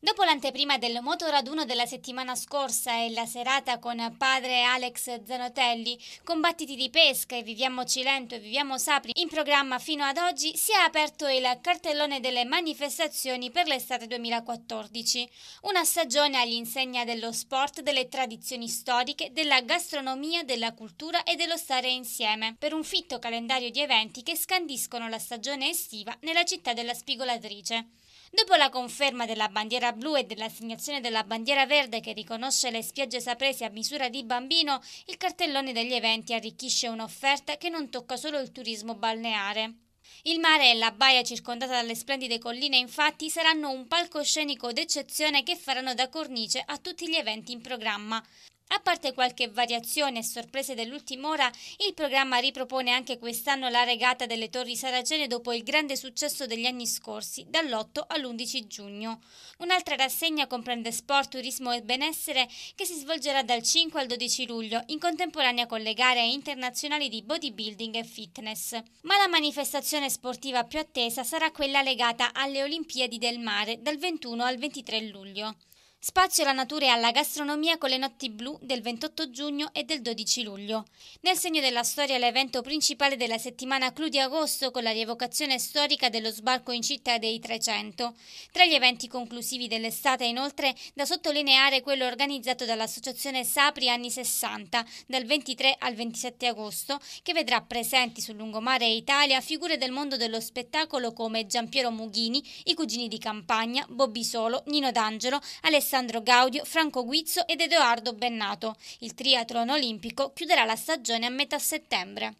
Dopo l'anteprima del motoraduno della settimana scorsa e la serata con padre Alex Zanotelli, combattiti di pesca e Viviamo Cilento e Viviamo Sapri in programma fino ad oggi, si è aperto il cartellone delle manifestazioni per l'estate 2014. Una stagione all'insegna dello sport, delle tradizioni storiche, della gastronomia, della cultura e dello stare insieme, per un fitto calendario di eventi che scandiscono la stagione estiva nella città della spigolatrice. Dopo la conferma della bandiera bandiera blu e dell'assegnazione della bandiera verde che riconosce le spiagge saprese a misura di bambino, il cartellone degli eventi arricchisce un'offerta che non tocca solo il turismo balneare. Il mare e la baia circondata dalle splendide colline infatti saranno un palcoscenico d'eccezione che faranno da cornice a tutti gli eventi in programma. A parte qualche variazione e sorprese dell'ultima ora, il programma ripropone anche quest'anno la regata delle Torri Saracene dopo il grande successo degli anni scorsi, dall'8 all'11 giugno. Un'altra rassegna comprende sport, turismo e benessere che si svolgerà dal 5 al 12 luglio, in contemporanea con le gare internazionali di bodybuilding e fitness. Ma la manifestazione sportiva più attesa sarà quella legata alle Olimpiadi del mare dal 21 al 23 luglio. Spazio alla natura e alla gastronomia con le notti blu del 28 giugno e del 12 luglio. Nel segno della storia l'evento principale della settimana clou di agosto con la rievocazione storica dello sbarco in città dei 300. Tra gli eventi conclusivi dell'estate inoltre da sottolineare quello organizzato dall'associazione Sapri anni 60 dal 23 al 27 agosto che vedrà presenti sul lungomare Italia figure del mondo dello spettacolo come Giampiero Mughini, i cugini di campagna, Bobby Solo, Nino D'Angelo, Alessandro Alessandro Gaudio, Franco Guizzo ed Edoardo Bennato. Il triathlon olimpico chiuderà la stagione a metà settembre.